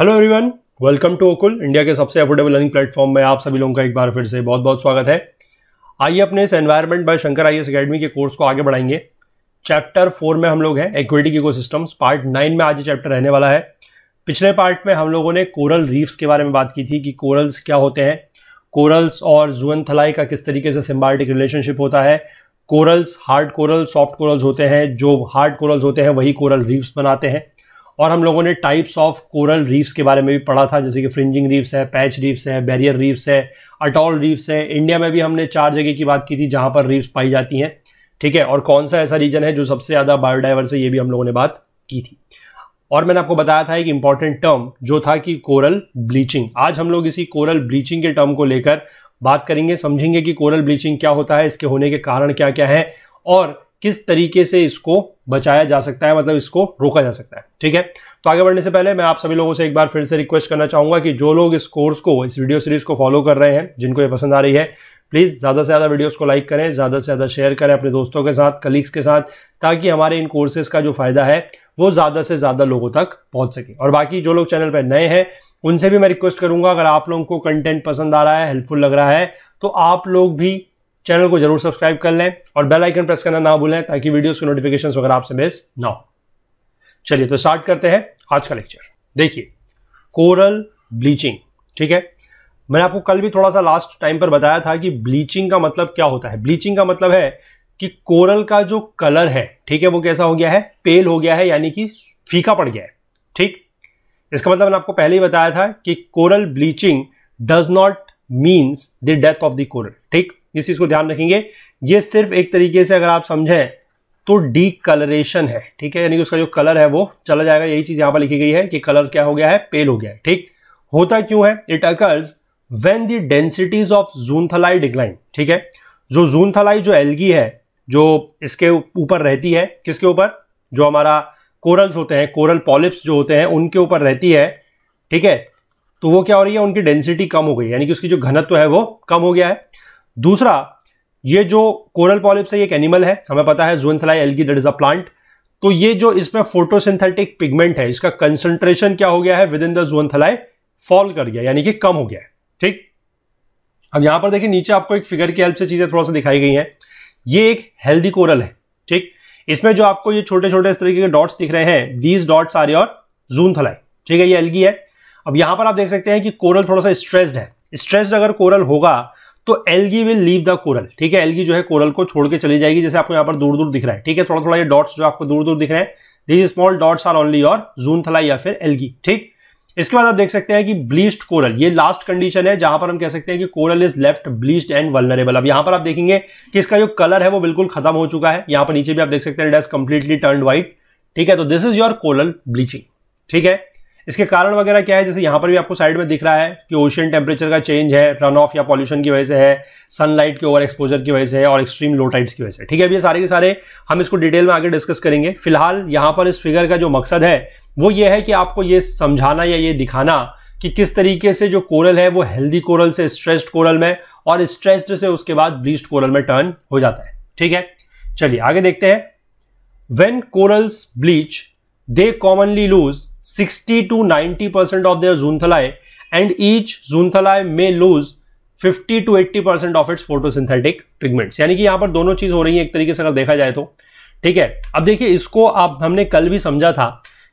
Hello everyone welcome to ओकुल India के सबसे अफोर्डेबल लर्निंग प्लेटफॉर्म में आप सभी लोगों का एक बार फिर से बहुत बहुत स्वागत है आइए अपने इस environment by Shankar IAS academy के कोर्स को आगे बढ़ाएंगे चैप्टर फोर में हम लोग हैं aquatic ecosystems part nine में आज ये चैप्टर रहने वाला है पिछले पार्ट में हम लोगों ने कोरल रीफ्स के बारे में बात की थी कि कोरल्स क्या होते हैं कोरल्स और जुअन थलाई का किस तरीके से सिम्बार्टिक रिलेशनशिप होता है corals hard coral soft corals होते हैं जो हार्ड कोरल्स होते हैं वही कोरल रीफ्स बनाते हैं और हम लोगों ने टाइप्स ऑफ कोरल रीफ्स के बारे में भी पढ़ा था जैसे कि फ्रिंजिंग रीफ्स है पैच रीफ्स है बैरियर रीफ्स है अटॉल रीफ्स है इंडिया में भी हमने चार जगह की बात की थी जहाँ पर रीफ्स पाई जाती हैं ठीक है और कौन सा ऐसा रीजन है जो सबसे ज़्यादा बायोडाइवर्स है ये भी हम लोगों ने बात की थी और मैंने आपको बताया था एक इंपॉर्टेंट टर्म जो था कि कोरल ब्लीचिंग आज हम लोग इसी कोरल ब्लीचिंग के टर्म को लेकर बात करेंगे समझेंगे कि कोरल ब्लीचिंग क्या होता है इसके होने के कारण क्या क्या है और किस तरीके से इसको बचाया जा सकता है मतलब इसको रोका जा सकता है ठीक है तो आगे बढ़ने से पहले मैं आप सभी लोगों से एक बार फिर से रिक्वेस्ट करना चाहूँगा कि जो लोग इस कोर्स को इस वीडियो सीरीज़ को फॉलो कर रहे हैं जिनको ये पसंद आ रही है प्लीज़ ज़्यादा से ज़्यादा वीडियोस को लाइक करें ज़्यादा से ज़्यादा शेयर करें अपने दोस्तों के साथ कलीग्स के साथ ताकि हमारे इन कोर्सेज़ का जो फ़ायदा है वो ज़्यादा से ज़्यादा लोगों तक पहुँच सके और बाकी जो लोग चैनल पर नए हैं उनसे भी मैं रिक्वेस्ट करूँगा अगर आप लोगों को कंटेंट पसंद आ रहा है हेल्पफुल लग रहा है तो आप लोग भी चैनल को जरूर सब्सक्राइब कर लें और बेल आइकन प्रेस करना ना भूलें ताकि वीडियोस के नोटिफिकेशन वगैरह आपसे मिस ना हो चलिए तो स्टार्ट करते हैं आज का लेक्चर देखिए कोरल ब्लीचिंग ठीक है मैंने आपको कल भी थोड़ा सा लास्ट टाइम पर बताया था कि ब्लीचिंग का मतलब क्या होता है ब्लीचिंग का मतलब है कि कोरल का जो कलर है ठीक है वो कैसा हो गया है पेल हो गया है यानी कि फीका पड़ गया है ठीक इसका मतलब मैंने आपको पहले ही बताया था कि coral bleaching does not means the death of the coral ठीक इस चीज को ध्यान रखेंगे ये सिर्फ एक तरीके से अगर आप समझें तो डी कलरेशन है ठीक है यानी कि उसका जो कलर है वो चला जाएगा यही चीज यहां पर लिखी गई है कि कलर क्या हो गया है पेल हो गया है ठीक होता क्यों है it occurs when the densities of zooxanthellae decline ठीक है जो जूनथलाई जो एल्गी है जो इसके ऊपर रहती है किसके ऊपर जो हमारा कोरल्स होते हैं कोरल पॉलिप्स जो होते हैं उनके ऊपर रहती है ठीक है तो वो क्या हो रही है उनकी डेंसिटी कम हो गई यानी कि उसकी जो घनत्व है वो कम हो गया है दूसरा ये जो कोरल पॉलिप्स है एक एनिमल है हमें पता है zooxanthellae algae that is a plant तो ये जो इसमें फोटोसिंथेटिक पिगमेंट है इसका कंसंट्रेशन क्या हो गया है within the zooxanthellae fall कर गया यानी कि कम हो गया है ठीक अब यहां पर देखिए नीचे आपको एक फिगर की हेल्प से चीजें थोड़ा सा दिखाई गई हैं ये एक हेल्दी कोरल है ठीक इसमें जो आपको ये छोटे छोटे इस तरीके के डॉट्स दिख रहे हैं these dots are your zooxanthellae ठीक है ये एल्गी है अब यहां पर आप देख सकते हैं कि कोरल थोड़ा सा स्ट्रेस्ड है स्ट्रेस्ड अगर कोरल होगा तो algae will leave the coral ठीक है एलगी जो है कोरल को छोड़ के चली जाएगी जैसे आपको यहाँ पर दूर दूर दिख रहा है ठीक है थोड़ा थोड़ा ये डॉट्स जो आपको दूर दूर दिख रहे हैं these small dots are only और जून थला या फिर एलगी ठीक इसके बाद आप देख सकते हैं कि ब्लीच्ड कोरल ये लास्ट कंडीशन है जहां पर हम कह सकते हैं कि coral is left bleached and vulnerable अब यहां पर आप देखेंगे कि इसका जो कलर है वो बिल्कुल खत्म हो चुका है यहां पर नीचे भी आप देख सकते हैं it has completely turn white ठीक है तो this is your coral bleaching ठीक है इसके कारण वगैरह क्या है जैसे यहाँ पर भी आपको साइड में दिख रहा है कि ओशियन टेम्परेचर का चेंज है रन ऑफ या पॉल्यूशन की वजह से है सनलाइट के ओवर एक्सपोजर की वजह से है और एक्सट्रीम लो टाइड्स की वजह से ठीक है अब ये सारे के सारे हम इसको डिटेल में आगे डिस्कस करेंगे फिलहाल यहाँ पर इस फिगर का जो मकसद है वो ये है कि आपको ये समझाना या ये दिखाना कि किस तरीके से जो कोरल है वो हेल्दी कोरल से स्ट्रेस्ड कोरल में और स्ट्रेस्ड से उसके बाद ब्लीच्ड कोरल में टर्न हो जाता है ठीक है चलिए आगे देखते हैं when corals bleach they commonly lose 60 to 90% of their zoothalae and each zoothalae may lose 50 to 80% of its photosynthetic pigments. यानी कि यहां पर दोनों चीज हो रही है एक तरीके से अगर देखा जाए तो ठीक है अब देखिए इसको आप हमने कल भी समझा था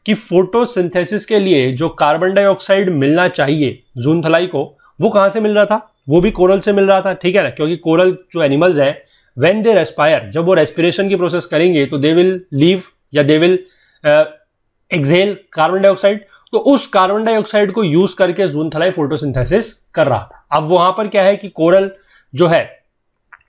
कि फोटोसिंथेसिस के लिए जो कार्बन डाइऑक्साइड मिलना चाहिए जूनथलाई को वो कहाँ से मिल रहा था वो भी कोरल से मिल रहा था ठीक है ना क्योंकि कोरल जो एनिमल्स हैं वेन दे रेस्पायर जब वो रेस्पिरेशन की प्रोसेस करेंगे तो दे विल लीव या they will expel carbon dioxide तो उस कार्बन डाइऑक्साइड को यूज करके जूनथलाई फोटोसिंथेसिस कर रहा था अब वहां पर क्या है कि कोरल जो है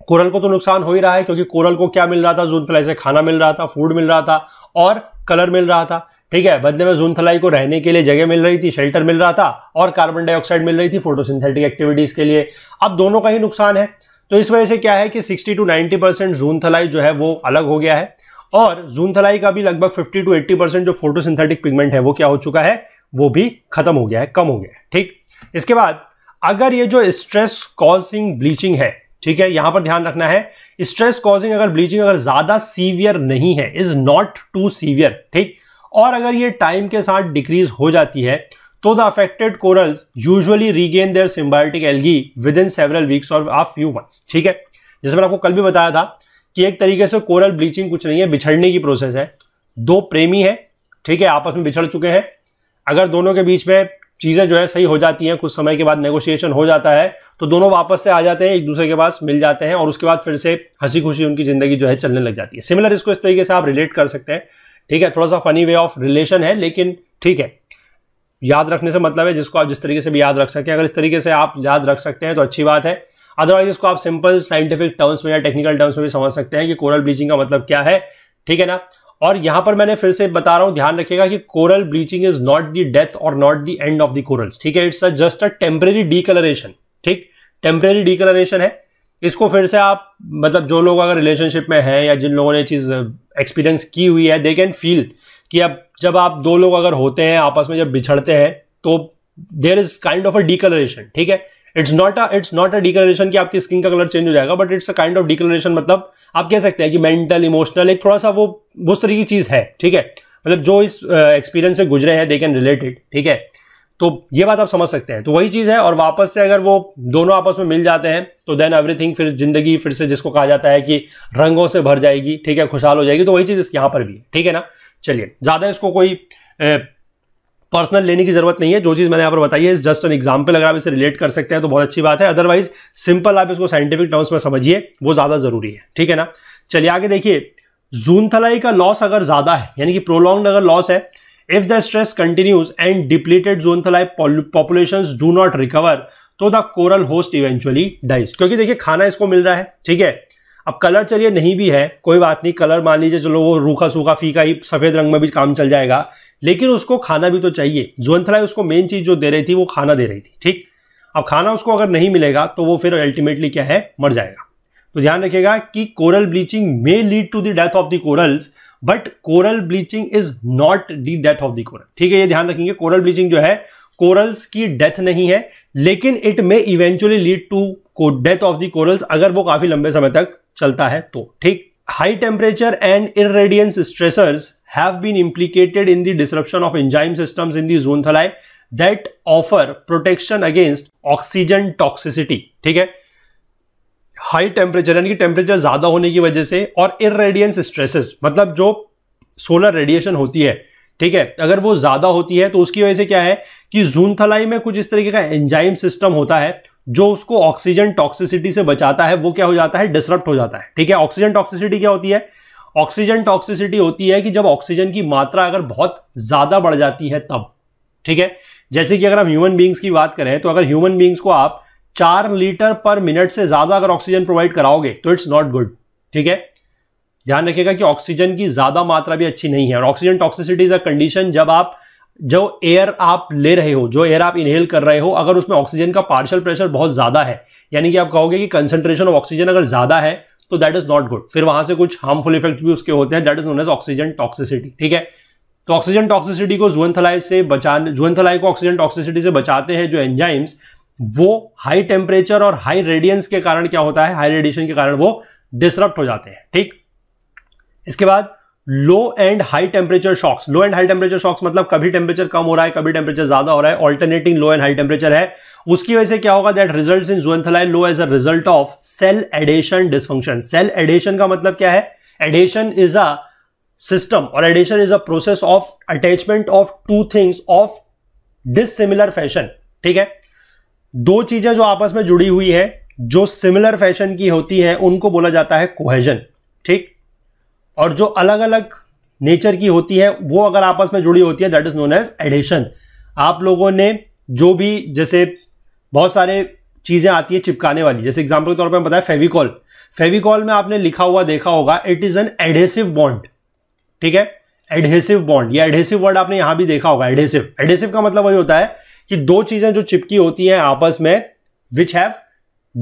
कोरल को तो नुकसान हो ही रहा है क्योंकि कोरल को क्या मिल रहा था जूनथलाई से खाना मिल रहा था फूड मिल रहा था और कलर मिल रहा था ठीक है बदले में जूनथलाई को रहने के लिए जगह मिल रही थी शेल्टर मिल रहा था और कार्बन डाइऑक्साइड मिल रही थी फोटोसिंथेटिक एक्टिविटीज के लिए अब दोनों का ही नुकसान है तो इस वजह से क्या है कि 60 टू 90 परसेंट जूनथलाई जो है वो अलग हो गया है और जूनथलाई का भी लगभग 50 टू 80 परसेंट जो फोटोसिंथेटिक पिगमेंट है वो क्या हो चुका है वो भी खत्म हो गया है कम हो गया है ठीक इसके बाद अगर ये जो स्ट्रेस कॉजिंग ब्लीचिंग है ठीक है यहां पर ध्यान रखना है स्ट्रेस कॉजिंग अगर ब्लीचिंग अगर ज्यादा सीवियर नहीं है इज नॉट टू सीवियर ठीक और अगर ये टाइम के साथ डिक्रीज हो जाती है तो the affected corals usually regain their symbiotic algae within several weeks और आफ फ्यू मंथ्स ठीक है जैसे मैंने आपको कल भी बताया था कि एक तरीके से कोरल ब्लीचिंग कुछ नहीं है बिछड़ने की प्रोसेस है दो प्रेमी है ठीक है आपस में बिछड़ चुके हैं अगर दोनों के बीच में चीज़ें जो है सही हो जाती हैं कुछ समय के बाद नेगोशिएशन हो जाता है तो दोनों वापस से आ जाते हैं एक दूसरे के पास मिल जाते हैं और उसके बाद फिर से हंसी खुशी उनकी ज़िंदगी जो है चलने लग जाती है सिमिलर इसको इस तरीके से आप रिलेट कर सकते हैं ठीक है थोड़ा सा फनी वे ऑफ रिलेशन है लेकिन ठीक है याद रखने से मतलब है जिसको आप जिस तरीके से भी याद रख सकें अगर इस तरीके से आप याद रख सकते हैं तो अच्छी बात है अदरवाइज इसको आप सिंपल साइंटिफिक टर्म्स में या टेक्निकल टर्म्स में भी समझ सकते हैं कि कोरल ब्लीचिंग का मतलब क्या है ठीक है ना और यहां पर मैंने फिर से बता रहा हूं ध्यान रखिएगा कि coral bleaching is not the death और not the end of the corals ठीक है it's a just a temporary decolouration ठीक टेम्परेरी डीकलरेशन है इसको फिर से आप मतलब जो लोग अगर रिलेशनशिप में हैं या जिन लोगों ने चीज़ एक्सपीरियंस uh, की हुई है दे कैन फील कि अब जब आप दो लोग अगर होते हैं आपस में जब बिछड़ते हैं तो there is kind of a decolouration ठीक है it's not a it's not a declaration कि आपकी स्किन का कलर चेंज हो जाएगा but it's a kind of declaration मतलब आप कह सकते हैं कि मेंटल इमोशनल एक थोड़ा सा वो उस तरीके की चीज़ है ठीक है मतलब जो इस एक्सपीरियंस uh, से गुजरे हैं दे कैन रिलेटेड ठीक है तो ये बात आप समझ सकते हैं तो वही चीज़ है और वापस से अगर वो दोनों आपस में मिल जाते हैं तो देन एवरीथिंग फिर जिंदगी फिर से जिसको कहा जाता है कि रंगों से भर जाएगी ठीक है खुशहाल हो जाएगी तो वही चीज़ इसके यहाँ पर भी है ठीक है ना चलिए ज़्यादा इसको कोई पर्सनल लेने की जरूरत नहीं है जो चीज़ मैंने यहाँ पर बताई है जस्ट एन एग्जाम्पल अगर आप इसे रिलेट कर सकते हैं तो बहुत अच्छी बात है अदरवाइज सिंपल आप इसको साइंटिफिक टर्म्स में समझिए वो ज़्यादा जरूरी है ठीक है ना चलिए आगे देखिए जूनथलाई का लॉस अगर ज़्यादा है यानी कि प्रोलॉन्ग अगर लॉस है if the stress continues and depleted zooxanthellae population do not recover तो the coral host eventually dies क्योंकि देखिए खाना इसको मिल रहा है ठीक है अब कलर चलिए नहीं भी है कोई बात नहीं कलर मान लीजिए चलो वो रूखा सूखा फीका ही सफेद रंग में भी काम चल जाएगा लेकिन उसको खाना भी तो चाहिए जुअंथलाई उसको मेन चीज़ जो दे रही थी वो खाना दे रही थी ठीक अब खाना उसको अगर नहीं मिलेगा तो वो फिर अल्टीमेटली क्या है मर जाएगा तो ध्यान रखिएगा कि coral bleaching may lead to the death of the corals but coral bleaching is not the death of the coral ठीक है ये ध्यान रखेंगे कोरल ब्लीचिंग जो है कोरल्स की डेथ नहीं है लेकिन it may eventually lead to death of the corals अगर वो काफी लंबे समय तक चलता है तो ठीक high temperature and irradiance stressors been implicated in the the of enzyme system in the the थलाई that offer protection against oxygen toxicity ठीक है हाई टेम्परेचर यानी कि टेम्परेचर ज्यादा होने की वजह से और इरेडियंस स्ट्रेसेस मतलब जो सोलर रेडिएशन होती है ठीक है अगर वो ज्यादा होती है तो उसकी वजह से क्या है कि जूनथलाई में कुछ इस तरीके का एंजाइम सिस्टम होता है जो उसको ऑक्सीजन टॉक्सिसिटी से बचाता है वो क्या हो जाता है डिसरप्ट हो जाता है ठीक है ऑक्सीजन टॉक्सिसिटी क्या होती है ऑक्सीजन टॉक्सिसिटी होती है कि जब ऑक्सीजन की मात्रा अगर बहुत ज्यादा बढ़ जाती है तब ठीक है जैसे कि अगर हम ह्यूमन बींग्स की बात करें तो अगर ह्यूमन बींग्स को आप चार लीटर पर मिनट से ज्यादा अगर ऑक्सीजन प्रोवाइड कराओगे तो इट्स नॉट गुड ठीक है ध्यान रखिएगा कि ऑक्सीजन की ज्यादा मात्रा भी अच्छी नहीं है और oxygen toxicity is a condition जब आप जो एयर आप ले रहे हो जो एयर आप इनहेल कर रहे हो अगर उसमें ऑक्सीजन का पार्शल प्रेशर बहुत ज्यादा है यानी कि आप कहोगे कि कंसंट्रेशन ऑफ ऑक्सीजन अगर ज्यादा है तो दैट इज नॉट गुड फिर वहां से कुछ हार्मफुल इफेक्ट भी उसके होते हैं that is known as oxygen toxicity ठीक है तो ऑक्सीजन टॉक्सिसिटी को जुएंथलाई से बचाने जुएंथलाई को ऑक्सीजन टॉक्सिसिटी से बचाते हैं जो एंजाइम्स वो हाई टेम्परेचर और हाई रेडियंस के कारण क्या होता है हाई रेडिएशन के कारण वो डिसरप्ट हो जाते हैं ठीक इसके बाद low and high temperature shocks low and high temperature shocks मतलब कभी टेम्परेचर कम हो रहा है कभी टेम्परेचर ज्यादा हो रहा है alternating low and high temperature है उसकी वजह से क्या होगा that result in zooxanthellae loss as a result of cell adhesion dysfunction cell adhesion का मतलब क्या है एडेशन इज अ सिस्टम और adhesion is a process of attachment of two things of dissimilar fashion ठीक है दो चीजें जो आपस में जुड़ी हुई है जो सिमिलर फैशन की होती है उनको बोला जाता है कोहेजन ठीक और जो अलग अलग नेचर की होती है वो अगर आपस में जुड़ी होती है that is known as addition आप लोगों ने जो भी जैसे बहुत सारे चीज़ें आती है चिपकाने वाली जैसे एग्जाम्पल के तौर पर बताया फेविकॉल फेविकॉल में आपने लिखा हुआ देखा होगा it is an adhesive bond ठीक है एडहेसिव बॉन्ड या एडहेसिव वर्ड आपने यहां भी देखा होगा एडहेसिव एडहेसिव का मतलब वही होता है कि दो चीजें जो चिपकी होती हैं आपस में विच हैव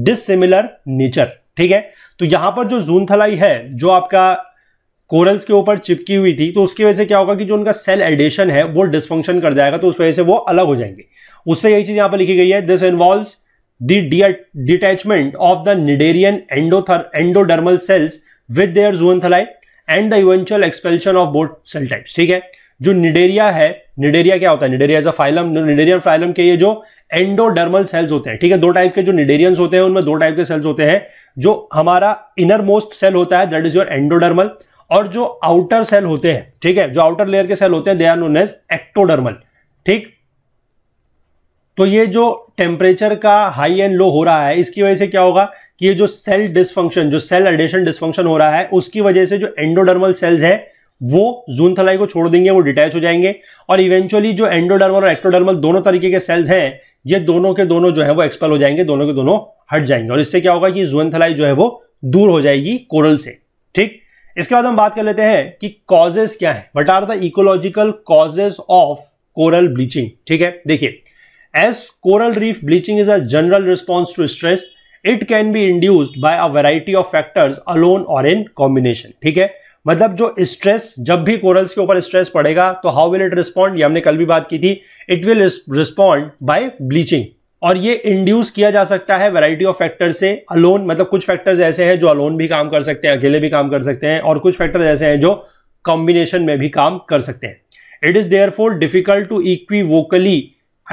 डिसिमिलर नेचर ठीक है तो यहां पर जो जूनथलाई है जो आपका कोरल्स के ऊपर चिपकी हुई थी तो उसकी वजह से क्या होगा कि जो उनका सेल एडिशन है वो डिसफंक्शन कर जाएगा तो उस वजह से वो अलग हो जाएंगे उससे यही चीज यहां पर लिखी गई है this involve detachment detachment of the cnidarian एंडोथर endodermal cells with their zooxanthellae and the eventual expulsion of both cell types ठीक है जो निडेरिया है निडेरिया क्या होता है cnidaria is a phylum cnidarian phylum के ये जो एंडोडर्मल सेल्स होते हैं ठीक है दो टाइप के जो निडेरियंस होते हैं उनमें दो टाइप के सेल्स होते हैं जो हमारा इनर मोस्ट सेल होता है दैट इज योर एंडोडर्मल और जो आउटर सेल होते हैं ठीक है जो आउटर लेयर के सेल होते हैं they are known as ectodermal ठीक तो ये जो टेम्परेचर का हाई एंड लो हो रहा है इसकी वजह से क्या होगा कि ये जो सेल डिसफंक्शन जो सेल एडेशन डिस्फंक्शन हो रहा है उसकी वजह से जो एंडोडर्मल सेल्स है वो जूनथलाई को छोड़ देंगे वो डिटैच हो जाएंगे और इवेंचुअली जो एंडोडर्मल और एक्टोडर्मल दोनों तरीके के सेल्स हैं ये दोनों के दोनों जो है वो एक्सपेल हो जाएंगे दोनों के दोनों हट जाएंगे और इससे क्या होगा कि थलाई जो है वो दूर हो जाएगी कोरल से ठीक इसके बाद हम बात कर लेते हैं कि कॉजेस क्या है what are the ecological causes of coral bleaching ठीक है देखिए as coral reef bleaching is a general response to stress it can be induced by a variety of factors alone और इन कॉम्बिनेशन ठीक है मतलब जो स्ट्रेस जब भी कोरल्स के ऊपर स्ट्रेस पड़ेगा तो हाउ विल इट रिस्पॉन्ड ये हमने कल भी बात की थी it will respond by bleaching और ये इंड्यूस किया जा सकता है वैरायटी ऑफ फैक्टर से अलोन मतलब कुछ फैक्टर्स ऐसे हैं जो अलोन भी काम कर सकते हैं अकेले भी काम कर सकते हैं और कुछ फैक्टर्स ऐसे हैं जो कॉम्बिनेशन में भी काम कर सकते हैं it is therefore difficult to equivocally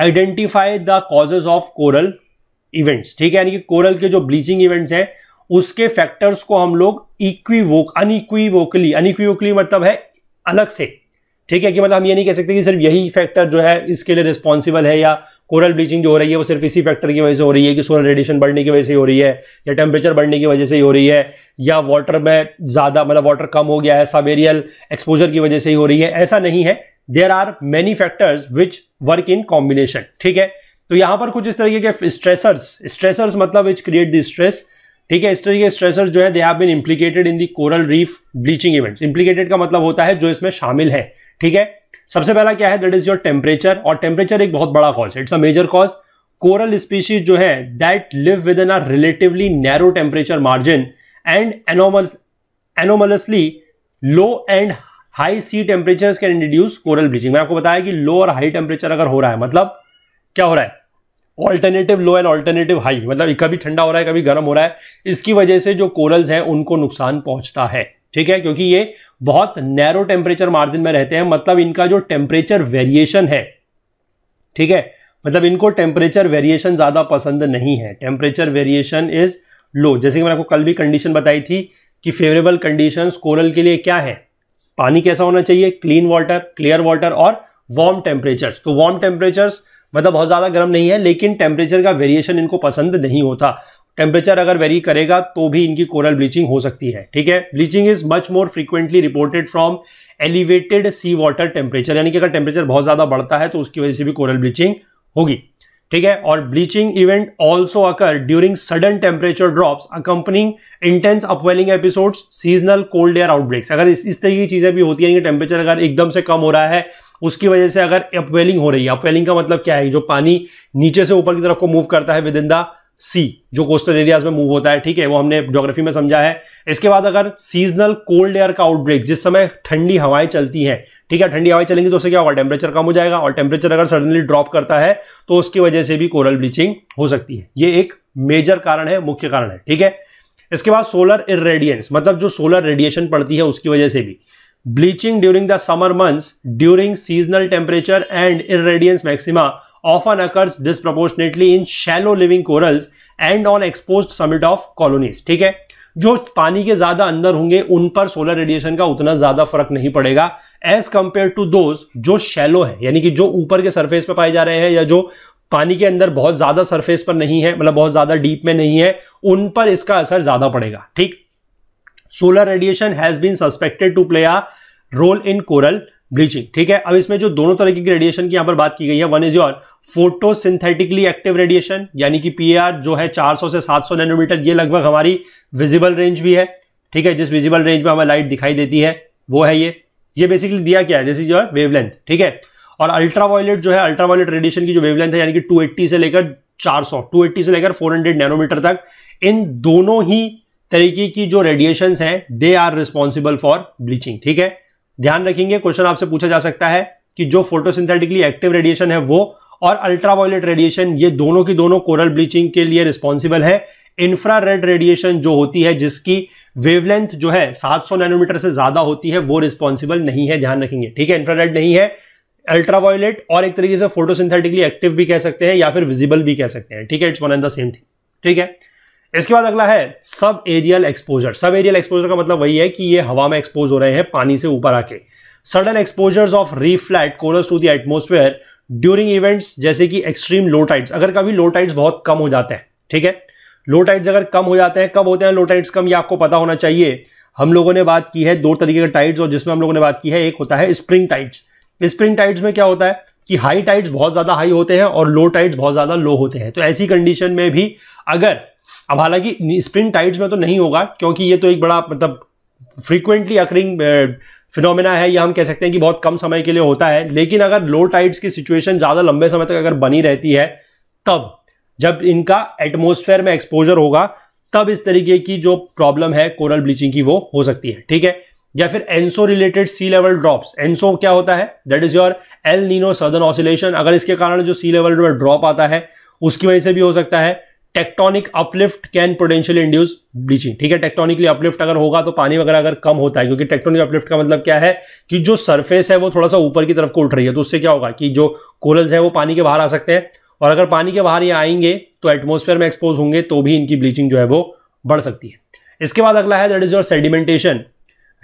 identify the causes of coral events ठीक है यानी कि कोरल के जो ब्लीचिंग इवेंट्स हैं उसके फैक्टर्स को हम लोग इक्वी वोकली अनइक्वीवोकली वोकली मतलब है अलग से ठीक है कि मतलब हम ये नहीं कह सकते कि सिर्फ यही फैक्टर जो है इसके लिए रिस्पॉन्सिबल है या कोरल ब्लीचिंग जो हो रही है वो सिर्फ इसी फैक्टर की वजह से हो रही है कि सोलर रेडिएशन बढ़ने की वजह से हो रही है या टेम्परेचर बढ़ने की वजह से ही हो रही है या वाटर में ज़्यादा मतलब वाटर कम हो गया है साबेरियल एक्सपोजर की वजह से ही हो रही है ऐसा नहीं है there are many factors which work in combination ठीक है तो यहां पर कुछ इस तरीके के स्ट्रेसर्स स्ट्रेसर्स मतलब विच क्रिएट द स्ट्रेस ठीक है इस तरीके के स्ट्रेसर्स जो है they have been implicated in the coral reef bleaching events implicated का मतलब होता है जो इसमें शामिल है ठीक है सबसे पहला क्या है दैट इज योर टेम्परेचर और टेम्परेचर एक बहुत बड़ा cause it's a major cause coral species जो है that live within a relatively narrow temperature margin and anomalous anomalously low and high sea temperature can introduce coral bleaching मैंने आपको बताया कि लो और हाई टेम्परेचर अगर हो रहा है मतलब क्या हो रहा है alternative low and alternative high मतलब कभी ठंडा हो रहा है कभी गर्म हो रहा है इसकी वजह से जो कोरल्स हैं उनको नुकसान पहुंचता है ठीक है क्योंकि ये बहुत नैरो टेम्परेचर मार्जिन में रहते हैं मतलब इनका जो टेम्परेचर वेरिएशन है ठीक है मतलब इनको टेम्परेचर वेरिएशन ज़्यादा पसंद नहीं है टेम्परेचर वेरिएशन इज़ लो जैसे कि मैंने आपको कल भी कंडीशन बताई थी कि फेवरेबल कंडीशन कोरल के लिए क्या है पानी कैसा होना चाहिए क्लीन वाटर क्लियर वाटर और वार्म टेम्परेचर्स तो वार्म टेम्परेचर्स मतलब बहुत ज़्यादा गर्म नहीं है लेकिन टेम्परेचर का वेरिएशन इनको पसंद नहीं होता टेम्परेचर अगर वेरी करेगा तो भी इनकी कोरल ब्लीचिंग हो सकती है ठीक है bleaching is much more frequently reported from elevated sea water temperature यानी कि अगर टेम्परेचर बहुत ज़्यादा बढ़ता है तो उसकी वजह से भी कोरल ब्लीचिंग होगी ठीक है और bleaching event also occur during sudden temperature drops accompanying intense upwelling episodes seasonal cold air outbreaks अगर इस, इस तरीके की चीज़ें भी होती है टेम्परेचर अगर एकदम से कम हो रहा है उसकी वजह से अगर अपवेलिंग हो रही है अपवेलिंग का मतलब क्या है जो पानी नीचे से ऊपर की तरफ को मूव करता है विद इन द सी जो कोस्टल एरियाज में मूव होता है ठीक है वो हमने ज्योग्राफी में समझा है इसके बाद अगर सीजनल कोल्ड एयर का आउटब्रेक जिस समय ठंडी हवाएं चलती हैं ठीक है ठंडी हवाएं चलेंगी तो उससे क्या होगा टेम्परेचर कम हो जाएगा और टेम्परेचर अगर सडनली ड्रॉप करता है तो उसकी वजह से भी कोरल ब्लीचिंग हो सकती है ये एक मेजर कारण है मुख्य कारण है ठीक है इसके बाद सोलर इरेडियंस मतलब जो सोलर रेडिएशन पड़ती है उसकी वजह से भी bleaching during the summer months during seasonal temperature and irradiance maxima often occurs disproportionately in shallow living corals and on exposed summit of colonies ठीक है जो पानी के ज्यादा अंदर होंगे उन पर सोलर रेडिएशन का उतना ज्यादा फर्क नहीं पड़ेगा एज कंपेयर टू दोज जो शेलो है यानी कि जो ऊपर के सरफेस पर पाए जा रहे हैं या जो पानी के अंदर बहुत ज्यादा सरफेस पर नहीं है मतलब बहुत ज्यादा डीप में नहीं है उन पर इसका असर ज्यादा पड़ेगा ठीक solar radiation has been suspected to play a role in coral bleaching ठीक है अब इसमें जो दोनों तरीके की रेडिएशन की यहां पर बात की गई है one is your photosynthetically active radiation यानी कि पी जो है 400 से 700 नैनोमीटर ये लगभग हमारी विजिबल रेंज भी है ठीक है जिस विजिबल रेंज में हमें लाइट दिखाई देती है वो है ये ये बेसिकली दिया क्या है दिस इज योर वेवलेंथ ठीक है और अल्ट्रावायलेट जो है अल्ट्रावायलेट रेडिएशन की जो वेवलेंथ है यानी कि 280 से लेकर 400 280 से लेकर 400 नैनोमीटर तक इन दोनों ही तरीके की जो रेडिएशन है they are responsible for bleaching ठीक है ध्यान रखेंगे क्वेश्चन आपसे पूछा जा सकता है कि जो फोटोसिंथेटिकली एक्टिव रेडिएशन है वो और अल्ट्रावायलेट रेडिएशन ये दोनों की दोनों कोरल ब्लीचिंग के लिए रिस्पॉन्सिबल है इंफ्रा रेड रेडिएशन जो होती है जिसकी वेवलेंथ जो है 700 नैनोमीटर से ज्यादा होती है वो रिस्पॉन्सिबल नहीं है ध्यान रखेंगे ठीक है रेड नहीं है अल्ट्रावायोलेट और एक तरीके से फोटोसिंथेटिकली एक्टिव भी कह सकते हैं या फिर विजिबल भी कह सकते हैं ठीक है it's one and the same thing ठीक है इसके बाद अगला है sub aerial exposure sub aerial exposure का मतलब वही है कि ये हवा में एक्सपोज हो रहे हैं पानी से ऊपर आके sudden exposures of reef flat corals to the atmosphere during events जैसे कि एक्सट्रीम लो टाइड्स अगर कभी लो टाइड्स बहुत कम हो जाते हैं ठीक है लो टाइड्स अगर कम हो जाते हैं कब होते हैं लो टाइड्स कम ये आपको पता होना चाहिए हम लोगों ने बात की है दो तरीके के टाइड्स और जिसमें हम लोगों ने बात की है एक होता है स्प्रिंग टाइड्स स्प्रिंग टाइड्स में क्या होता है कि हाई टाइड्स बहुत ज़्यादा हाई होते हैं और लो टाइड्स बहुत ज़्यादा लो होते हैं तो ऐसी कंडीशन में भी अगर अब हालांकि स्प्रिंग टाइड्स में तो नहीं होगा क्योंकि ये तो एक बड़ा मतलब फ्रीक्वेंटली अकरिंग फिनोमिना है या हम कह सकते हैं कि बहुत कम समय के लिए होता है लेकिन अगर लो टाइड्स की सिचुएशन ज़्यादा लंबे समय तक अगर बनी रहती है तब जब इनका एटमोसफेयर में एक्सपोजर होगा तब इस तरीके की जो प्रॉब्लम है कोरल ब्लीचिंग की वो हो सकती है ठीक है या फिर ENSO related sea level drops ENSO क्या होता है that is your El Nino southern oscillation अगर इसके कारण जो सी लेवल ड्रॉप आता है उसकी वजह से भी हो सकता है tectonic uplift can potential induce bleaching ठीक है टेक्टोनिकली अपलिफ्ट अगर होगा तो पानी वगैरह अगर कम होता है क्योंकि टेक्टोनिक अपलिफ्ट का मतलब क्या है कि जो सरफेस है वो थोड़ा सा ऊपर की तरफ को उठ रही है तो उससे क्या होगा कि जो कोरल्स है वो पानी के बाहर आ सकते हैं और अगर पानी के बाहर ये आएंगे तो एटमोसफेयर में एक्सपोज होंगे तो भी इनकी ब्लीचिंग जो है वो बढ़ सकती है इसके बाद अगला है that is your sedimentation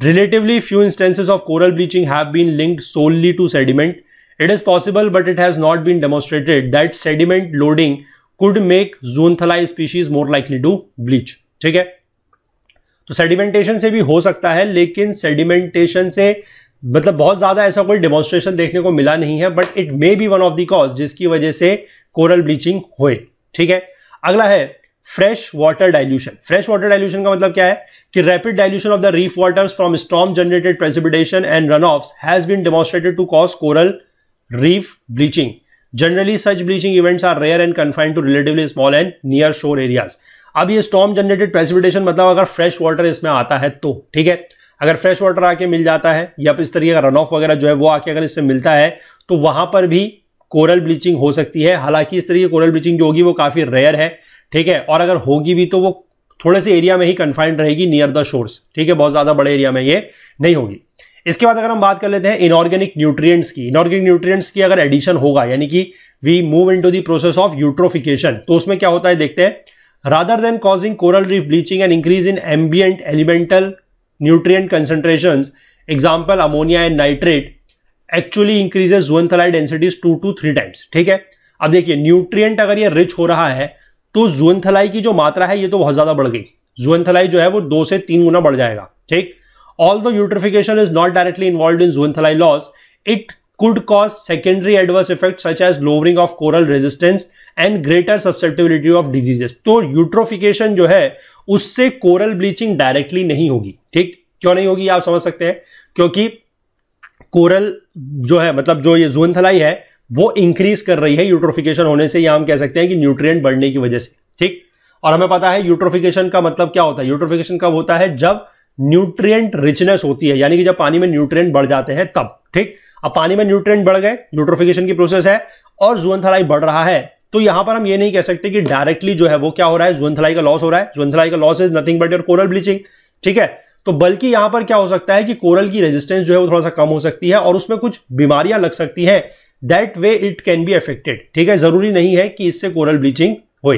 relatively few instances of coral bleaching have been linked solely to sediment it is possible but it has not been demonstrated that sediment loading could make zooxanthellae species more likely to bleach ठीक है तो sedimentation से भी हो सकता है लेकिन sedimentation से मतलब बहुत ज़्यादा ऐसा कोई डेमोन्स्ट्रेशन देखने को मिला नहीं है but it may be one of the cause जिसकी वजह से कोरल ब्लीचिंग होए ठीक है अगला है fresh water dilution fresh water dilution का मतलब क्या है कि rapid dilution of the reef waters from storm generated precipitation and run off has been demonstrated to cause coral reef bleaching generally such bleaching events are rare and confined to relatively small and near shore areas अब ये storm generated precipitation मतलब अगर fresh water इसमें आता है तो ठीक है अगर फ्रेश वाटर आके मिल जाता है या फिर इस तरीके का रन ऑफ वगैरह जो है वो आके अगर इससे मिलता है तो वहां पर भी कोरल ब्लीचिंग हो सकती है हालांकि इस तरीके कोरल ब्लीचिंग जो होगी वो काफी रेयर है ठीक है और अगर होगी भी तो वो थोड़े से एरिया में ही कन्फाइंड रहेगी नियर द शोर्स ठीक है बहुत ज्यादा बड़े एरिया में ये नहीं होगी इसके बाद अगर हम बात कर लेते हैं इनऑर्गेनिक न्यूट्रिएंट्स की इनऑर्गेनिक न्यूट्रिएंट्स की अगर एडिशन होगा यानी कि we move into process of eutrophication तो उसमें क्या होता है देखते हैं rather than causing coral reef bleaching and increase in ambient elemental nutrient concentration example ammonia and nitrate actually increases zooxanthellae densities two to three times ठीक है अब देखिए न्यूट्रिएंट अगर ये रिच हो रहा है तो जुअनथलाई की जो मात्रा है ये तो बहुत ज़्यादा बढ़ गई जुअनथलाई जो है वो दो से तीन गुना बढ़ जाएगा ठीक Although eutrophication is not directly involved in zoanthallae loss, it could cause secondary adverse effects such as lowering of coral resistance and greater susceptibility of diseases so eutrophication jo hai usse coral bleaching directly nahi hogi theek क्यों nahi hogi aap samajh sakte hain kyunki coral jo hai matlab jo ye zooxanthellae hai वो increase कर रही है eutrophication होने से या हम कह सकते हैं कि न्यूट्रिएंट बढ़ने की वजह से ठीक और हमें पता है यूट्रोफिकेशन का मतलब क्या होता है यूट्रोफिकेशन कब होता है जब न्यूट्रिएंट रिचनेस होती है यानी कि जब पानी में न्यूट्रिएंट बढ़ जाते हैं तब ठीक अब पानी में न्यूट्रिएंट बढ़ गए न्यूट्रोफिकेशन की प्रोसेस है और जुअनथलाई बढ़ रहा है तो यहां पर हम ये नहीं कह सकते कि डायरेक्टली जो है वो क्या हो रहा है जुअनथलाई का लॉस हो रहा है जुअनथलाई का loss is nothing but your coral bleaching ठीक है तो बल्कि यहां पर क्या हो सकता है कि कोरल की रेजिस्टेंस जो है वो थोड़ा सा कम हो सकती है और उसमें कुछ बीमारियां लग सकती हैं that way it can be affected ठीक है जरूरी नहीं है कि इससे कोरल ब्लीचिंग हो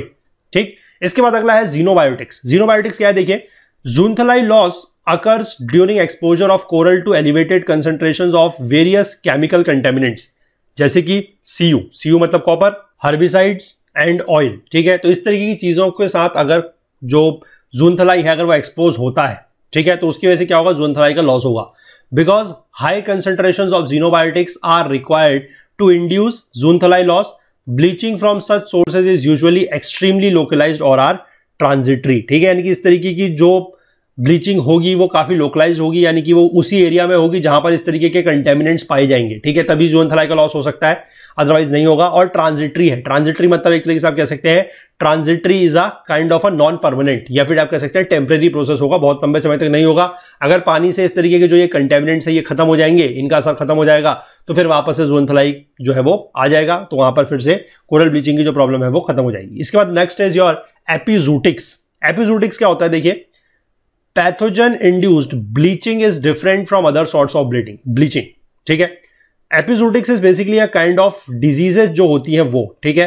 ठीक इसके बाद अगला है जीनोबायोटिक्स जीनोबायोटिक्स क्या है देखिए zooxanthellae loss occurs during exposure of coral to elevated concentrations of various chemical contaminants जैसे कि सी यू सी यू मतलब कॉपर हर्बिसाइड्स एंड ऑयल ठीक है तो इस तरीके की चीज़ों के साथ अगर जो जूनथलाई है अगर वो एक्सपोज होता है ठीक है तो उसकी वजह से क्या होगा जूनथलाई का लॉस होगा because high concentration of xenobiotics are required to induce zooxanthellae loss bleaching from such sources is usually extremely localize और आर ट्रांजिटरी ठीक है यानी कि इस तरीके की जो ब्लीचिंग होगी वो काफ़ी लोकलाइज होगी यानी कि वो उसी एरिया में होगी जहां पर इस तरीके के कंटेमिनेंट्स पाए जाएंगे ठीक है तभी जोन थलाई का लॉस हो सकता है अदरवाइज नहीं होगा और ट्रांजिटरी है ट्रांजिटरी मतलब एक तरीके से आप कह सकते हैं transitory is a kind of a non permanent या फिर आप कह सकते हैं टेम्प्रेरी प्रोसेस होगा बहुत लंबे समय तक नहीं होगा अगर पानी से इस तरीके के जो ये कंटेमिनेंट्स है ये खत्म हो जाएंगे इनका असर खत्म हो जाएगा तो फिर वापस से जोन थलाई जो है वो आ जाएगा तो वहां पर फिर से कोरल ब्लीचिंग की जो प्रॉब्लम है वो खत्म हो जाएगी इसके बाद next is your epizootics epizootics क्या होता है देखिए pathogen induced bleaching is different from other sorts of bleeding bleaching ठीक है epizootics is basically a kind of diseases जो होती है वो ठीक है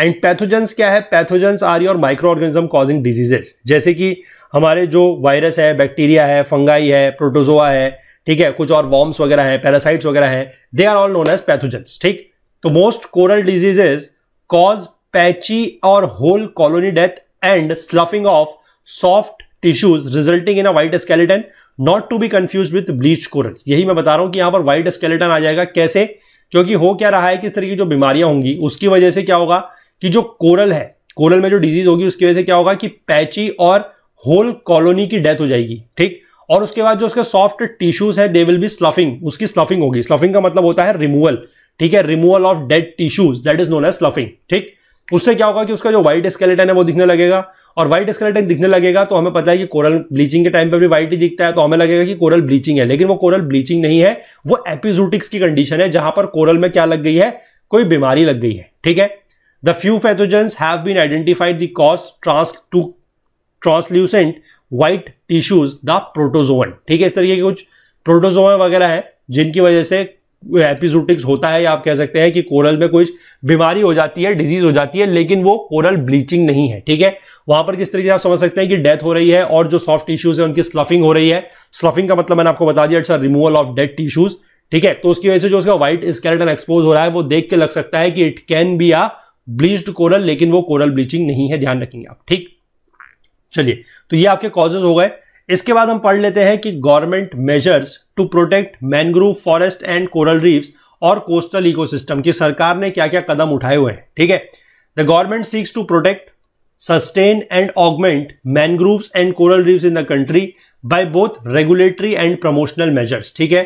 एंड पैथोजेंस क्या है pathogens are your microorganism causing diseases जैसे कि हमारे जो वायरस है बैक्टीरिया है फंगाई है प्रोटोजोआ है ठीक है कुछ और वॉर्म्स वगैरह है पैरासाइट्स वगैरह है they are all known as pathogens ठीक तो most coral diseases cause patchy or whole colony death and sloughing of soft tissues resulting in a white skeleton not to be confuse with bleach coral यही मैं बता रहा हूं कि यहां पर व्हाइट स्केलेटन आ जाएगा कैसे क्योंकि हो क्या रहा है किस तरह की जो बीमारियां होंगी उसकी वजह से क्या होगा कि जो कोरल है कोरल में जो डिजीज होगी उसकी वजह से क्या होगा कि पैची और होल कॉलोनी की डेथ हो जाएगी ठीक और उसके बाद जो उसके सॉफ्ट टिश्यूज है दे विल बी स्लफिंग उसकी स्लफिंग होगी स्लफिंग का मतलब होता है रिमूवल ठीक है removal of dead tissues that is known as sloughing ठीक उससे क्या होगा कि उसका जो व्हाइट स्केलेटन है वो दिखने लगेगा और व्हाइट स्केलेटन दिखने लगेगा तो हमें पता है कि कोरल ब्लीचिंग के टाइम पे भी व्हाइट ही दिखता है तो हमें लगेगा कि कोरल ब्लीचिंग है लेकिन वो कोरल ब्लीचिंग नहीं है वो एपिजोटिक्स की कंडीशन है जहां पर कोरल में क्या लग गई है कोई बीमारी लग गई है ठीक है the few pathogens have been identified the cause trans to translucent white tissues the protozoan ठीक है इस तरीके के कुछ प्रोटोजोवन वगैरह है जिनकी वजह से एपिजोटिक्स होता है या आप कह सकते हैं कि कोरल में कुछ बीमारी हो जाती है डिजीज हो जाती है लेकिन वो कोरल ब्लीचिंग नहीं है ठीक है वहां पर किस तरीके से आप समझ सकते हैं कि डेथ हो रही है और जो सॉफ्ट टिश्यूज है उनकी स्लफिंग हो रही है स्लफिंग का मतलब मैंने आपको बता दिया it's removal of dead tissues ठीक है तो उसकी वजह से जो उसका व्हाइट स्केलेटन एक्सपोज हो रहा है वो देख के लग सकता है कि it can be a bleached coral लेकिन वो कोरल ब्लीचिंग नहीं है ध्यान रखेंगे आप ठीक चलिए तो ये आपके कॉजेज हो गए इसके बाद हम पढ़ लेते हैं कि government measures to protect mangrove forest and coral reef और कोस्टल इकोसिस्टम की सरकार ने क्या क्या कदम उठाए हुए हैं ठीक है the government seeks to protect sustain and augment mangroves and coral reef in the country by both regulatory and promotional measures ठीक है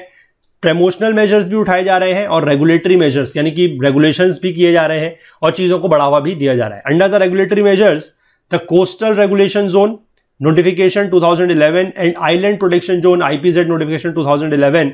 प्रमोशनल मेजर्स भी उठाए जा रहे हैं और रेगुलेटरी मेजर्स यानी कि रेगुलेशन भी किए जा रहे हैं और चीजों को बढ़ावा भी दिया जा रहा है under the regulatory measures the coastal regulation zone notification 2011 and island protection zone IPZ notification 2011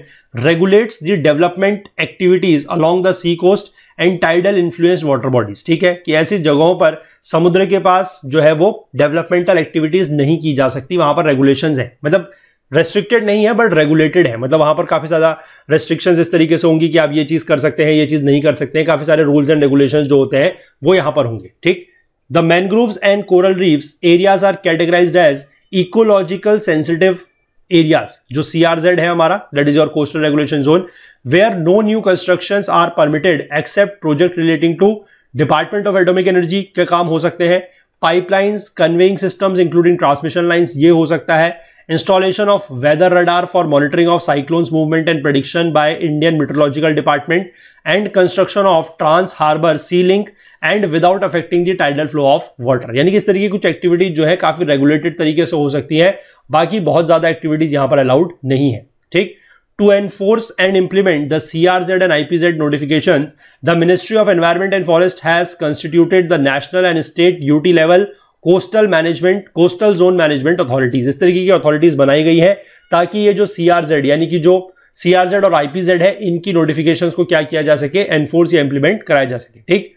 regulates the development activities along the sea coast and tidal influence water bodies ठीक है कि ऐसी जगहों पर समुद्र के पास जो है वो डेवलपमेंटल एक्टिविटीज नहीं की जा सकती वहां पर रेगुलेशन है मतलब रेस्ट्रिक्टेड नहीं है बट रेगुलेटेड है मतलब वहां पर काफी ज्यादा रेस्ट्रिक्शन इस तरीके से होंगी कि आप ये चीज कर सकते हैं ये चीज नहीं कर सकते हैं काफी सारे रूल्स एंड रेगुलेशन जो होते हैं वो यहां पर होंगे ठीक the mangroves and coral reefs areas are categorize as ecological sensitive areas जो सीआरजेड है हमारा that is your coastal regulation zone where no new construction are permitted except project relating to department of atomic energy के काम हो सकते हैं pipelines conveying system including transmission lines ये हो सकता है installation of weather radar for monitoring of cyclones movement and prediction by Indian meteorological department and construction of trans harbour sea link and without affecting the tidal flow of water यानी कि इस तरीके की कुछ एक्टिविटीज जो है काफी regulated तरीके से हो सकती है बाकी बहुत ज्यादा एक्टिविटीज यहां पर अलाउड नहीं है ठीक to enforce and implement the CRZ and IPZ notifications, the Ministry of Environment and Forest has constituted the national and state UT level coastal management coastal zone management authorities इस तरीके की authorities बनाई गई है ताकि ये जो सीआरजेड यानी कि जो सीआरजेड और आईपीजेड है इनकी नोटिफिकेशन को क्या किया जा सके एनफोर्स या इंप्लीमेंट कराया जा सके ठीक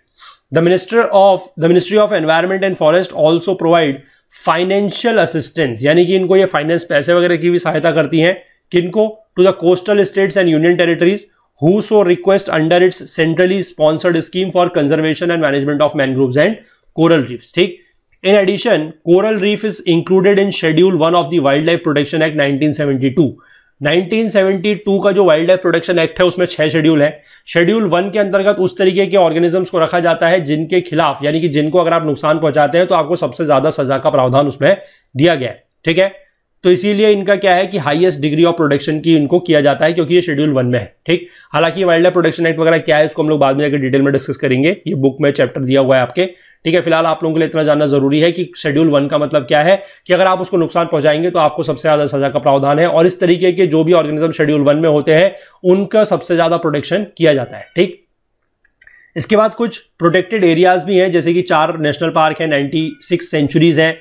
the minister of the ministry of environment and forest also provide financial assistance यानी कि इनको ये फाइनेंस पैसे वगैरह की भी सहायता करती है किनको to the coastal states and union territories whoso request under its centrally sponsored scheme for conservation and management of mangroves and coral reefs. Take. In addition, coral reef is included in Schedule 1 of the Wildlife Protection Act 1972. 1972 का जो wild wildlife protection act है उसमें छह schedule है schedule one के अंतर्गत उस तरीके के ऑर्गेनिजम्स को रखा जाता है जिनके खिलाफ यानी कि जिनको अगर आप नुकसान पहुंचाते हैं तो आपको सबसे ज्यादा सजा का प्रावधान उसमें दिया गया है ठीक है तो इसीलिए इनका क्या है कि हाईएस्ट डिग्री ऑफ प्रोडक्शन की इनको किया जाता है क्योंकि ये शेड्यूल वन में है ठीक हालांकि वाइल्ड लाइफ प्रोडक्शन एक्ट वगैरह क्या है उसको हम लोग बाद में जाकर डिटेल में डिस्कस करेंगे ये बुक में चैप्टर दिया हुआ है आपके ठीक है फिलहाल आप लोगों के लिए इतना जानना जरूरी है कि शेड्यूल वन का मतलब क्या है कि अगर आप उसको नुकसान पहुंचाएंगे तो आपको सबसे ज्यादा सजा का प्रावधान है और इस तरीके के जो भी ऑर्गेनिज्म शेड्यूल वन में होते हैं उनका सबसे ज्यादा प्रोटेक्शन किया जाता है ठीक इसके बाद कुछ प्रोटेक्टेड एरियाज भी हैं जैसे कि चार नेशनल पार्क है 96 सेंचुरीज हैं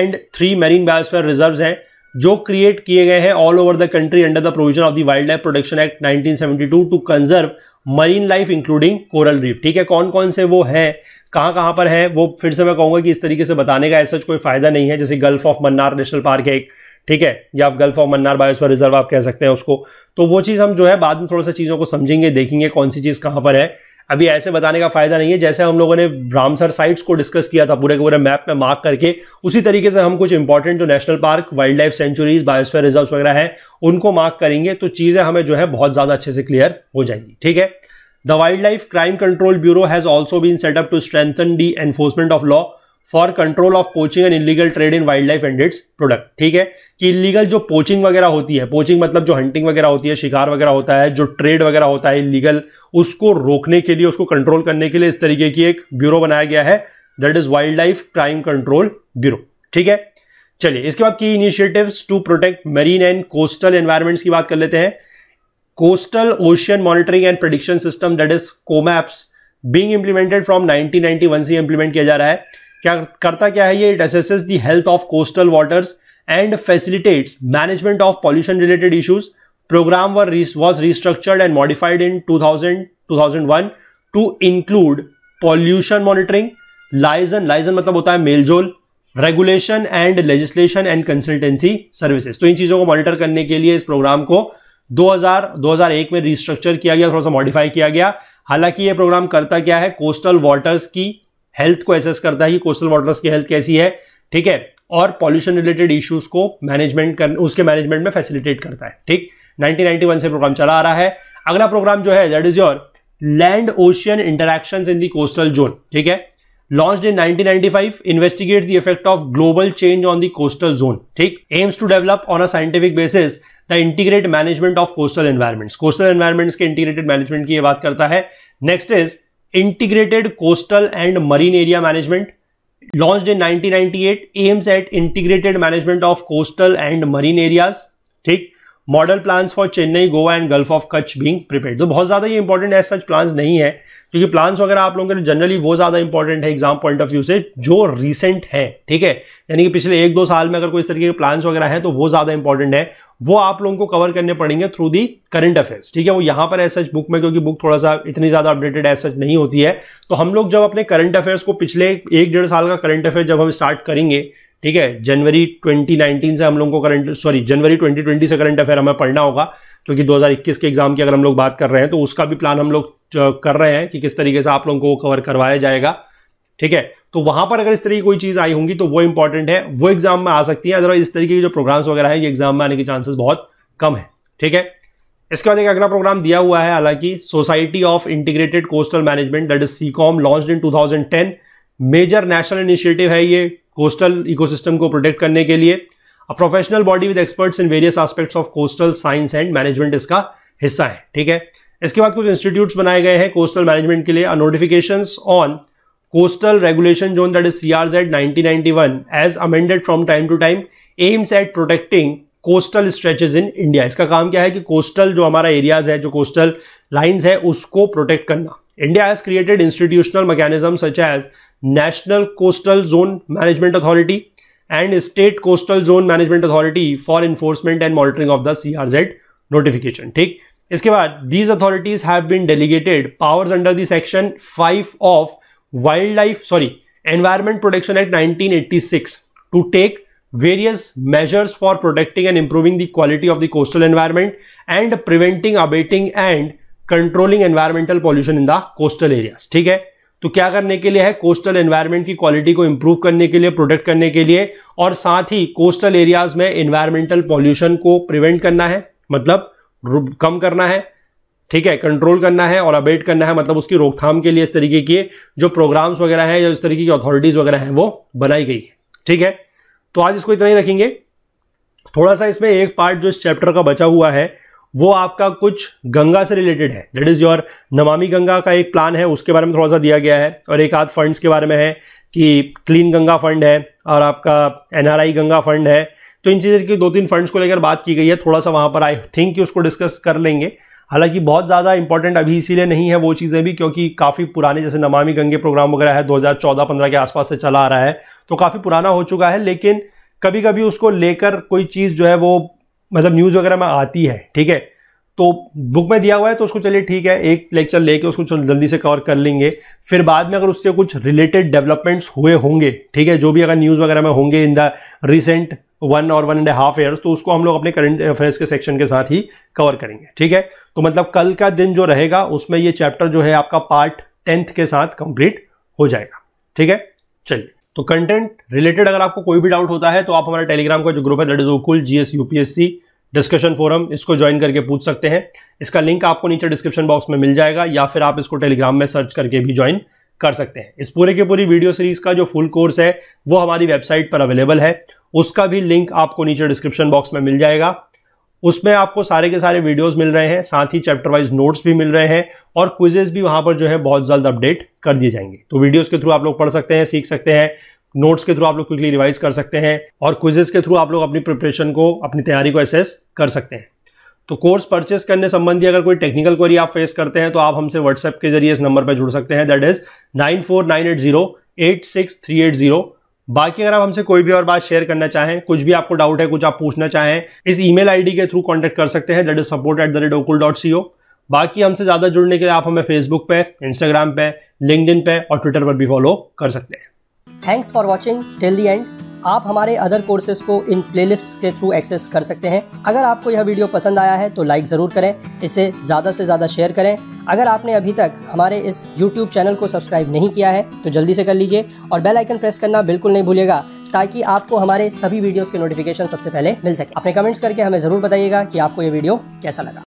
and three marine biosphere reserve हैं जो क्रिएट किए गए हैं all over the country under the provision of the wildlife protection act 1972 to conserve marine life including coral reef ठीक है कौन कौन से वो है कहाँ कहाँ पर है वो फिर से मैं कहूंगा कि इस तरीके से बताने का ऐसा कोई फायदा नहीं है जैसे Gulf of Mannar national park है एक ठीक है या आप Gulf of Mannar biosphere reserve आप कह सकते हैं उसको तो वो चीज़ हम जो है बाद में थोड़ा सा चीज़ों को समझेंगे देखेंगे कौन सी चीज़ कहाँ पर है अभी ऐसे बताने का फायदा नहीं है जैसे हम लोगों ने रामसर साइट्स को डिस्कस किया था पूरे के पूरे मैप में मार्क करके उसी तरीके से हम कुछ इंपॉर्टेंट जो national park wildlife sanctuaries biosphere reserve वगैरह हैं उनको मार्क करेंगे तो चीज़ें हमें जो है बहुत ज़्यादा अच्छे से क्लियर हो जाएंगी ठीक है the wildlife crime control bureau has also been set up to strengthen the enforcement of law for control of poaching and illegal trade in wildlife and its product ठीक है कि इलीगल जो poaching वगैरह होती है poaching मतलब जो hunting वगैरह होती है शिकार वगैरह होता है जो ट्रेड वगैरह होता है इलीगल उसको रोकने के लिए उसको कंट्रोल करने के लिए इस तरीके की एक ब्यूरो बनाया गया है that is wildlife crime control bureau ठीक है चलिए इसके बाद की initiative to protect marine and coastal environments की बात कर लेते हैं coastal ocean monitoring and prediction system that is COMAPS being implemented from nineteen से इंप्लीमेंट किया जा रहा है क्या करता क्या है ये it assess the health of coastal waters management of pollution related issues programme was restructured and modified in two thousand two thousand one to include pollution monitoring liaison liaison मतलब होता है मेलजोल regulation and legislation and consultancy services तो इन चीजों को monitor करने के लिए इस प्रोग्राम को 2000 2001 में रिस्ट्रक्चर किया गया थोड़ा सा मॉडिफाई किया गया हालांकि यह प्रोग्राम करता क्या है कोस्टल वाटर्स की हेल्थ को एसेस करता है कि कोस्टल वाटर्स की हेल्थ कैसी है ठीक है और पॉल्यूशन रिलेटेड इश्यूज को मैनेजमेंट कर उसके मैनेजमेंट में फैसिलिटेट करता है ठीक 1991 से प्रोग्राम चला आ रहा है अगला प्रोग्राम जो है that is your land ocean interaction in the coastal zone ठीक है launch in 1995 ninety investigate the effect of global change on the coastal zone ठीक aims to develop on a scientific basis the integrate management of coastal environments coastal environments के integrated management की बात करता है next is integrated coastal and marine area management launched in 1998 aims at integrated management of coastal and marine areas ठीक model plans for Chennai Goa and gulf of Kutch being prepared तो बहुत ज़्यादा ये इंपॉर्टेंट है सच प्लान्स नहीं है क्योंकि प्लान्स वगैरह आप लोगों के लिए जनरली वो ज़्यादा इंपॉर्टेंट है एग्जाम पॉइंट ऑफ व्यू से जो रिसेंट है ठीक है यानी कि पिछले एक दो साल में अगर कोई इस तरीके के प्लान्स वगैरह हैं तो वो ज़्यादा इंपॉर्टेंट है वो आप लोगों को कवर करने पड़ेंगे थ्रू दी करंट अफेयर्स ठीक है वो यहाँ पर एस सच बुक में क्योंकि बुक थोड़ा सा इतनी ज़्यादा अपडेटेड एस नहीं होती है तो हम लोग जब अपने करंट अफेयर्स को पिछले एक डेढ़ साल का करंट अफेयर जब हम स्टार्ट करेंगे ठीक है जनवरी 2019 से हम लोगों को करंट सॉरी जनवरी 2020 से करंट अफेयर हमें पढ़ना होगा क्योंकि 2021 के एग्ज़ाम की अगर हम लोग बात कर रहे हैं तो उसका भी प्लान हम लोग कर रहे हैं कि किस तरीके से आप लोगों को कवर करवाया जाएगा ठीक है तो वहां पर अगर इस तरीके की कोई चीज़ आई होंगी तो वो इंपॉर्टेंट है वो एग्जाम में आ सकती है अदरवाइज इस तरीके की जो प्रोग्राम्स वगैरह है ये एग्जाम में आने के चांसेस बहुत कम है ठीक है इसके बाद एक अगला प्रोग्राम दिया हुआ है हालांकि society of integrated coastal management that is SICOM launch into major national initiative है ये कोस्टल इकोसिस्टम को प्रोटेक्ट करने के लिए a professional body with experts in various aspects of coastal science and management इसका हिस्सा है ठीक है इसके बाद कुछ इंस्टीट्यूट्स बनाए गए हैं कोस्टल मैनेजमेंट के लिए notification on coastal regulation zone that is C R Z as amended from time to time aims at protecting coastal stretches in India इसका काम क्या है कि कोस्टल जो हमारा एरियाज है जो कोस्टल लाइंस है उसको प्रोटेक्ट करना India has created institutional mechanism such as national coastal zone management authority and state coastal zone management authority for enforcement and monitoring of the C R Z notification ठीक इसके बाद these authorities have been delegated powers under the section five of wildlife sorry environment protection act nineteen eighty six to take various measures for protecting and improving the quality of the coastal environment and preventing abating and controlling environmental pollution in the coastal areas ठीक है तो क्या करने के लिए है coastal environment की quality को इंप्रूव करने के लिए प्रोटेक्ट करने के लिए और साथ ही कोस्टल एरियाज में एनवायरमेंटल पॉल्यूशन को प्रिवेंट करना है मतलब कम करना है ठीक है कंट्रोल करना है और अबेट करना है मतलब उसकी रोकथाम के लिए इस तरीके की जो प्रोग्राम्स वगैरह हैं या इस तरीके की अथॉरिटीज वगैरह हैं वो बनाई गई है ठीक है तो आज इसको इतना ही रखेंगे थोड़ा सा इसमें एक पार्ट जो इस चैप्टर का बचा हुआ है वो आपका कुछ गंगा से रिलेटेड है दैट इज़ योर नमामि गंगा का एक प्लान है उसके बारे में थोड़ा सा दिया गया है और एक आध फंड्स के बारे में है कि क्लीन गंगा फंड है और आपका एनआरआई गंगा फंड है तो इन चीज़ों की दो तीन फंड्स को लेकर बात की गई है थोड़ा सा वहाँ पर आई थिंक कि उसको डिस्कस कर लेंगे हालांकि बहुत ज़्यादा इंपॉर्टेंट अभी इसीलिए नहीं है वो चीज़ें भी क्योंकि काफ़ी पुराने जैसे नमामि गंगे प्रोग्राम वगैरह है 2014-15 के आसपास से चला आ रहा है तो काफ़ी पुराना हो चुका है लेकिन कभी कभी उसको लेकर कोई चीज़ जो है वो मतलब न्यूज़ वगैरह में आती है ठीक है तो बुक में दिया हुआ है तो उसको चलिए ठीक है एक लेक्चर लेके उसको जल्दी से कवर कर लेंगे फिर बाद में अगर उससे कुछ रिलेटेड डेवलपमेंट्स हुए होंगे ठीक है जो भी अगर न्यूज़ वगैरह में होंगे इन द रिसेंट वन और वन एंड हाफ ईयर्स तो उसको हम लोग अपने करंट अफेयर्स के सेक्शन के साथ ही कवर करेंगे ठीक है तो मतलब कल का दिन जो रहेगा उसमें ये चैप्टर जो है आपका पार्ट टेंथ के साथ कंप्लीट हो जाएगा ठीक है चलिए तो कंटेंट रिलेटेड अगर आपको कोई भी डाउट होता है तो आप हमारे टेलीग्राम का जो ग्रुप है that is Okul G S UPSC discussion forum इसको ज्वाइन करके पूछ सकते हैं इसका लिंक आपको नीचे डिस्क्रिप्शन बॉक्स में मिल जाएगा या फिर आप इसको टेलीग्राम में सर्च करके भी ज्वाइन कर सकते हैं इस पूरे के पूरी वीडियो सीरीज का जो फुल कोर्स है वो हमारी वेबसाइट पर अवेलेबल है उसका भी लिंक आपको नीचे डिस्क्रिप्शन बॉक्स में मिल जाएगा उसमें आपको सारे के सारे वीडियोस मिल रहे हैं साथ ही चैप्टर वाइज नोट्स भी मिल रहे हैं और क्विजेज भी वहां पर जो है बहुत जल्द अपडेट कर दिए जाएंगे तो वीडियोस के थ्रू आप लोग पढ़ सकते हैं सीख सकते हैं नोट्स के थ्रू आप लोग क्विकली रिवाइज कर सकते हैं और क्विजेज के थ्रू आप लोग अपनी प्रिपरेशन को अपनी तैयारी को एसेस कर सकते हैं तो कोर्स परचेस करने संबंधी अगर कोई टेक्निकल क्वेरी आप फेस करते हैं तो आप हमसे व्हाट्सएप के जरिए इस नंबर पर जुड़ सकते हैं that is nine four nine eight zero eight six three eight zero बाकी अगर आप हमसे कोई भी और बात शेयर करना चाहें कुछ भी आपको डाउट है कुछ आप पूछना चाहें इस ईमेल आईडी के थ्रू कांटेक्ट कर सकते हैं that is support at the rate Okul dot C O बाकी हमसे ज़्यादा जुड़ने के लिए आप हमें फेसबुक पे इंस्टाग्राम पे लिंकड पे और ट्विटर पर भी फॉलो कर सकते हैं thanks for watching till the end आप हमारे अदर कोर्सेज को इन प्लेलिस्ट के थ्रू एक्सेस कर सकते हैं अगर आपको यह वीडियो पसंद आया है तो लाइक ज़रूर करें इसे ज़्यादा से ज़्यादा शेयर करें अगर आपने अभी तक हमारे इस YouTube चैनल को सब्सक्राइब नहीं किया है तो जल्दी से कर लीजिए और बेल आइकन प्रेस करना बिल्कुल नहीं भूलिएगा ताकि आपको हमारे सभी वीडियोस के नोटिफिकेशन सबसे पहले मिल सके अपने कमेंट्स करके हमें ज़रूर बताइएगा कि आपको ये वीडियो कैसा लगा